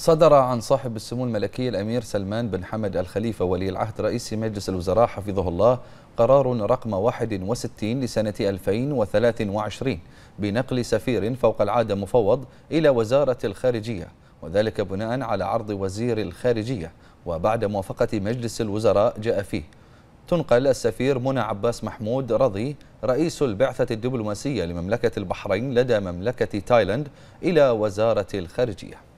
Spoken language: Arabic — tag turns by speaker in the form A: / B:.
A: صدر عن صاحب السمو الملكي الأمير سلمان بن حمد الخليفة ولي العهد رئيس مجلس الوزراء حفظه الله قرار رقم 61 لسنة 2023 بنقل سفير فوق العادة مفوض إلى وزارة الخارجية وذلك بناء على عرض وزير الخارجية وبعد موافقة مجلس الوزراء جاء فيه تنقل السفير منى عباس محمود رضي رئيس البعثة الدبلوماسية لمملكة البحرين لدى مملكة تايلاند إلى وزارة الخارجية